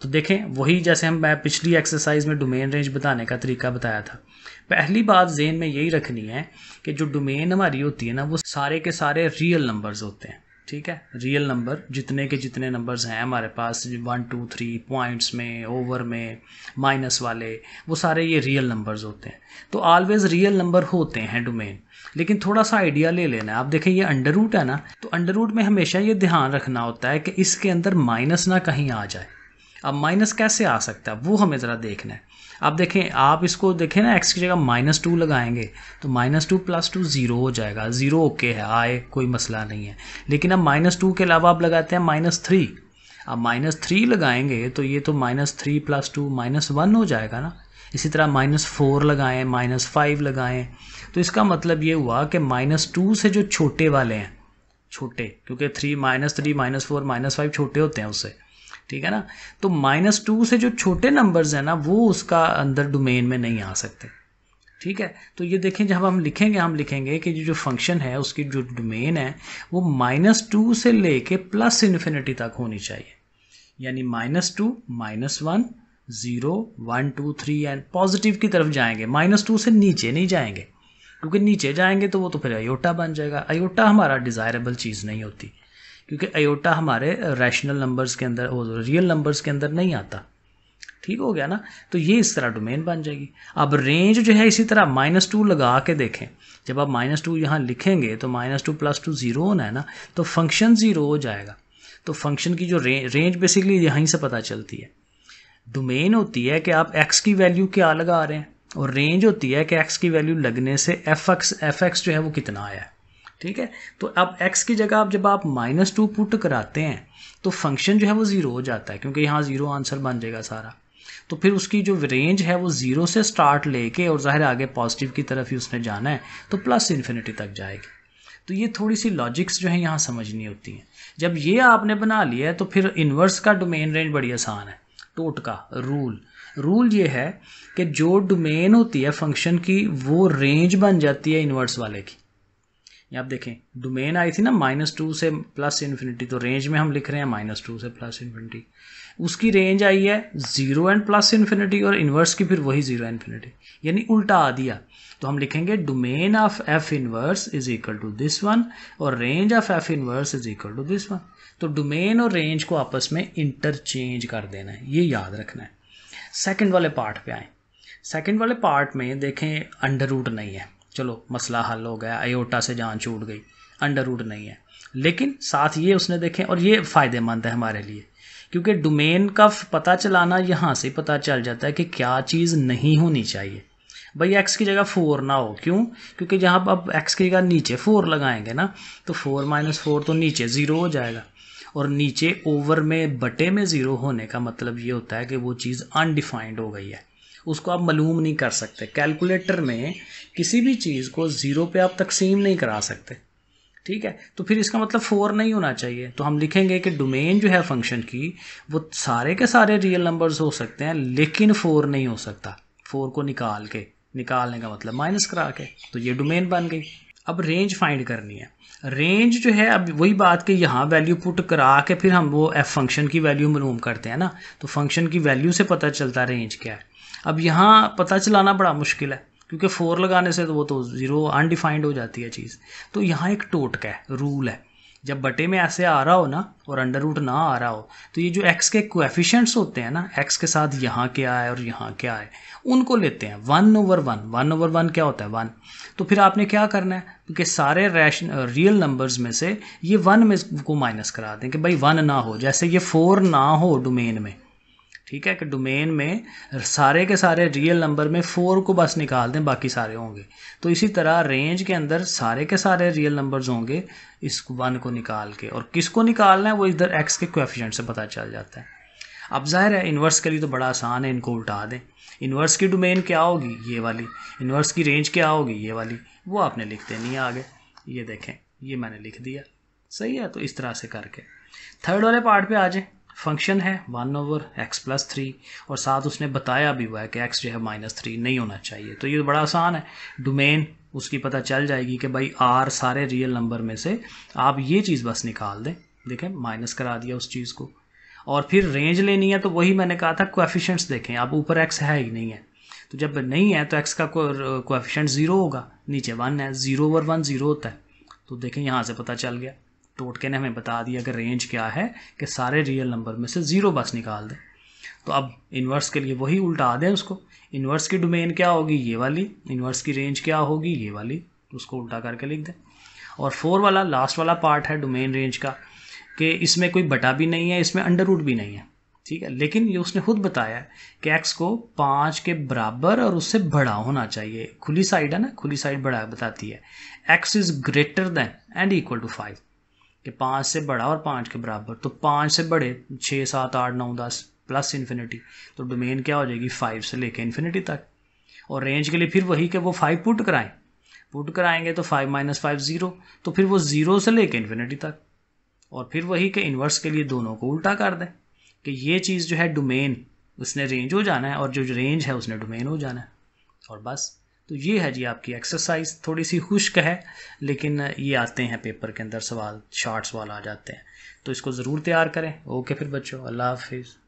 तो देखें वही जैसे हम मैं पिछली एक्सरसाइज में डोमेन रेंज बताने का तरीका बताया था पहली बात जेन में यही रखनी है कि जो डोमेन हमारी होती है ना वो सारे के सारे रियल नंबर्स होते हैं ठीक है रियल नंबर जितने के जितने नंबर्स हैं हमारे पास वन टू थ्री पॉइंट्स में ओवर में माइनस वाले वो सारे ये रियल नंबर्स होते हैं तो ऑलवेज रियल नंबर होते हैं डोमेन लेकिन थोड़ा सा आइडिया ले लेना आप देखें ये अंडर रूट है ना तो अंडर रूट में हमेशा ये ध्यान रखना होता है कि इसके अंदर माइनस ना कहीं आ जाए अब माइनस कैसे आ सकता है वो हमें ज़रा देखना है अब देखें आप इसको देखें ना एक्स की जगह माइनस टू लगाएंगे तो minus two plus two zero हो जाएगा ज़ीरो ओके है आए कोई मसला नहीं है लेकिन अब माइनस टू के अलावा आप लगाते हैं माइनस थ्री अब माइनस थ्री लगाएंगे तो ये तो minus three plus two minus one हो जाएगा ना इसी तरह माइनस फोर लगाएँ माइनस फाइव लगाएँ तो इसका मतलब ये हुआ कि माइनस टू से जो छोटे वाले हैं छोटे क्योंकि three minus three minus four minus five छोटे होते हैं उससे ठीक है ना तो माइनस टू से जो छोटे नंबर्स हैं ना वो उसका अंदर डोमेन में नहीं आ सकते ठीक है तो ये देखें जब हम लिखेंगे हम लिखेंगे कि जो फंक्शन है उसकी जो डोमेन है वो माइनस टू से लेके प्लस इन्फिनिटी तक होनी चाहिए यानी minus two minus one zero one two three and positive की तरफ जाएंगे माइनस टू से नीचे नहीं जाएंगे क्योंकि नीचे जाएंगे तो वो तो फिर अयोटा बन जाएगा अयोटा हमारा डिज़ायरेबल चीज़ नहीं होती क्योंकि अयोटा हमारे रैशनल नंबर्स के अंदर वो रियल नंबर्स के अंदर नहीं आता ठीक हो गया ना तो ये इस तरह डोमेन बन जाएगी अब रेंज जो है इसी तरह माइनस टू लगा के देखें जब आप माइनस टू यहाँ लिखेंगे तो minus two plus two zero होना है ना तो फंक्शन ज़ीरो हो जाएगा तो फंक्शन की जो रें रेंज बेसिकली यहीं से पता चलती है डोमेन होती है कि आप एक्स की वैल्यू क्या लगा रहे हैं और रेंज होती है कि एक्स की वैल्यू लगने से एफ एक्स एफ एक्स जो है वो कितना आया है ठीक है तो अब x की जगह आप जब आप माइनस टू पुट कराते हैं तो फंक्शन जो है वो ज़ीरो हो जाता है क्योंकि यहाँ ज़ीरो आंसर बन जाएगा सारा तो फिर उसकी जो रेंज है वो ज़ीरो से स्टार्ट लेके और ज़ाहिर आगे पॉजिटिव की तरफ ही उसने जाना है तो प्लस इन्फिनिटी तक जाएगी तो ये थोड़ी सी लॉजिक्स जो है यहाँ समझनी होती हैं जब ये आपने बना लिया है तो फिर इन्वर्स का डोमेन रेंज बड़ी आसान है टोट का रूल रूल ये है कि जो डोमेन होती है फंक्शन की वो रेंज बन जाती है इन्वर्स वाले की आप देखें डोमेन आई थी ना माइनस टू से प्लस इन्फिनिटी तो रेंज में हम लिख रहे हैं माइनस टू से प्लस इन्फिनिटी उसकी रेंज आई है ज़ीरो एंड प्लस इन्फिनिटी और इन्वर्स की फिर वही ज़ीरो इन्फिनिटी यानी उल्टा आ दिया तो हम लिखेंगे domain of f inverse is equal to this one और range of f inverse is equal to this one तो डोमेन और रेंज को आपस में इंटरचेंज कर देना है ये याद रखना है सेकेंड वाले पार्ट पे आए सेकेंड वाले पार्ट में देखें अंडर रूट नहीं है चलो मसला हल हो गया अयोटा से जान छूट गई अंडर रूट नहीं है लेकिन साथ ये उसने देखें और ये फ़ायदेमंद है हमारे लिए क्योंकि डोमेन का पता चलाना यहाँ से पता चल जाता है कि क्या चीज़ नहीं होनी चाहिए भाई एक्स की जगह फोर ना हो क्यों क्योंकि जहाँ अब एक्स की जगह नीचे फोर लगाएंगे ना तो फोर माइनस फोर तो नीचे ज़ीरो हो जाएगा और नीचे ओवर में बटे में ज़ीरो होने का मतलब ये होता है कि वो चीज़ अनडिफाइंड हो गई है उसको आप मालूम नहीं कर सकते कैलकुलेटर में किसी भी चीज़ को ज़ीरो पे आप तकसीम नहीं करा सकते ठीक है तो फिर इसका मतलब फोर नहीं होना चाहिए तो हम लिखेंगे कि डोमेन जो है फंक्शन की वो सारे के सारे रियल नंबर्स हो सकते हैं लेकिन फोर नहीं हो सकता फोर को निकाल के निकालने का मतलब माइनस करा के तो ये डोमेन बन गई अब रेंज फाइंड करनी है रेंज जो है अब वही बात कि यहाँ वैल्यू पुट करा के फिर हम वो एफ फंक्शन की वैल्यू मलूम करते हैं ना तो फंक्शन की वैल्यू से पता चलता है रेंज क्या है अब यहाँ पता चलाना बड़ा मुश्किल है क्योंकि फोर लगाने से तो वो तो ज़ीरो अनडिफाइंड हो जाती है चीज़ तो यहाँ एक टोटका है रूल है जब बटे में ऐसे आ रहा हो ना और अंडर रूट ना आ रहा हो तो ये जो एक्स के कोएफिशिएंट्स होते हैं ना एक्स के साथ यहाँ क्या है और यहाँ क्या है उनको लेते हैं one over one one over one क्या होता है वन तो फिर आपने क्या करना है कि सारे रैशन रियल नंबर्स में से ये वन में को माइनस करा दें कि भाई वन ना हो जैसे ये फोर ना हो डोमेन में ठीक है कि डोमेन में सारे के सारे रियल नंबर में फ़ोर को बस निकाल दें बाकी सारे होंगे तो इसी तरह रेंज के अंदर सारे के सारे रियल नंबर्स होंगे इस वन को निकाल के और किसको निकालना है वो इधर एक्स के क्वेफिशेंट से पता चल जाता है अब जाहिर है इन्वर्स के लिए तो बड़ा आसान है इनको उल्टा दें इन्वर्स की डोमेन क्या होगी ये वाली इन्वर्स की रेंज क्या होगी ये वाली वो आपने लिख देनी है आगे ये देखें ये मैंने लिख दिया सही है तो इस तरह से करके थर्ड वाले पार्ट पे आ जाए फंक्शन है one over x plus three और साथ उसने बताया भी हुआ है कि एक्स जो है माइनस थ्री नहीं होना चाहिए तो ये बड़ा आसान है डोमेन उसकी पता चल जाएगी कि भाई आर सारे रियल नंबर में से आप ये चीज़ बस निकाल दें देखें माइनस करा दिया उस चीज़ को और फिर रेंज लेनी है तो वही मैंने कहा था कोएफिशिएंट्स देखें अब ऊपर एक्स है ही नहीं है तो जब नहीं है तो एक्स का कोएफिशिएंट ज़ीरो होगा नीचे वन है ज़ीरो ओवर वन ज़ीरो होता है तो देखें यहाँ से पता चल गया टोटके ने हमें बता दिया कि रेंज क्या है कि सारे रियल नंबर में से ज़ीरो बस निकाल दें तो अब इन्वर्स के लिए वही उल्टा आ दें उसको इन्वर्स की डोमेन क्या होगी ये वाली इन्वर्स की रेंज क्या होगी ये वाली उसको उल्टा करके लिख दें और फोर वाला लास्ट वाला पार्ट है डोमेन रेंज का कि इसमें कोई बटा भी नहीं है इसमें अंडर रूट भी नहीं है ठीक है लेकिन ये उसने खुद बताया कि एक्स को पाँच के बराबर और उससे बड़ा होना चाहिए खुली साइड है ना खुली साइड बड़ा बताती है x is greater than and equal to five कि पाँच से बड़ा और पाँच के बराबर तो पाँच से बड़े छः सात आठ नौ दस प्लस इन्फिनिटी तो डोमेन क्या हो जाएगी फाइव से लेके इन्फिनिटी तक और रेंज के लिए फिर वही कि वो फाइव पुट कराएं पुट कराएंगे तो फाइव माइनस फाइव ज़ीरो तो फिर वो ज़ीरो से लेके इन्फिनिटी तक और फिर वही कि इन्वर्स के लिए दोनों को उल्टा कर दें कि ये चीज़ जो है डोमेन उसने रेंज हो जाना है और जो रेंज है उसने डोमेन हो जाना है और बस तो ये है जी आपकी एक्सरसाइज थोड़ी सी खुश्क है लेकिन ये आते हैं पेपर के अंदर सवाल शार्ट सवाल आ जाते हैं तो इसको ज़रूर तैयार करें ओके फिर बच्चों अल्लाह हाफिज़